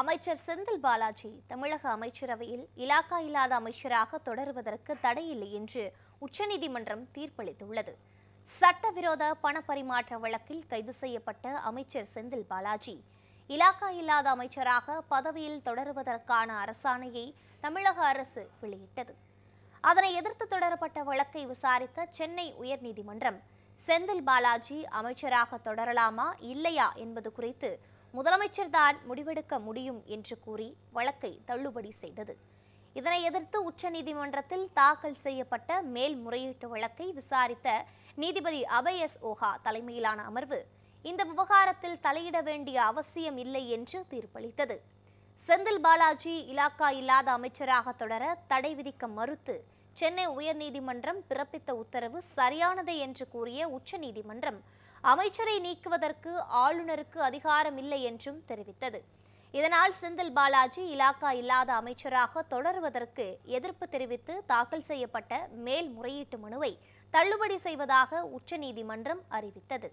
அமைச்சர் செந்தில் பாலாஜி தமிழக அமைச்சரவையில் இலாக்கா இல்லாத அமைச்சராக தொடருவதற்கு தடையில்லை என்று உச்சநீதிமன்றம் தீர்ப்பளித்துள்ளது சட்டவிரோத பணப்பரிமாற்ற வழக்கில் கைது செய்யப்பட்ட அமைச்சர் செந்தில் பாலாஜி இலாக்கா இல்லாத அமைச்சராக பதவியில் தொடருவதற்கான அரசாணையை தமிழக அரசு வெளியிட்டது அதனை எதிர்த்து தொடரப்பட்ட வழக்கை விசாரித்த சென்னை உயர்நீதிமன்றம் செந்தில் பாலாஜி அமைச்சராக தொடரலாமா இல்லையா என்பது குறித்து முதலமைச்சர் தான் முடிவெடுக்க முடியும் என்று கூறி வழக்கை தள்ளுபடி செய்தது இதனை எதிர்த்து உச்சநீதிமன்றத்தில் தாக்கல் செய்யப்பட்ட மேல்முறையீட்டு வழக்கை விசாரித்த நீதிபதி அபய் எஸ் ஓஹா தலைமையிலான அமர்வு இந்த விவகாரத்தில் தலையிட வேண்டிய அவசியம் இல்லை என்று தீர்ப்பளித்தது செந்தில் பாலாஜி இலாக்கா இல்லாத அமைச்சராக தொடர தடை விதிக்க மறுத்து சென்னை உயர்நீதிமன்றம் பிறப்பித்த உத்தரவு சரியானதே என்று கூறிய உச்சநீதிமன்றம் அமைச்சரை நீக்குவதற்கு ஆளுநருக்கு அதிகாரம் இல்லை என்றும் தெரிவித்தது இதனால் செந்தில் பாலாஜி இலாக்கா இல்லாத அமைச்சராக தொடருவதற்கு எதிர்ப்பு தெரிவித்து தாக்கல் செய்யப்பட்ட மேல்முறையீட்டு மனுவை தள்ளுபடி செய்வதாக உச்சநீதிமன்றம் அறிவித்தது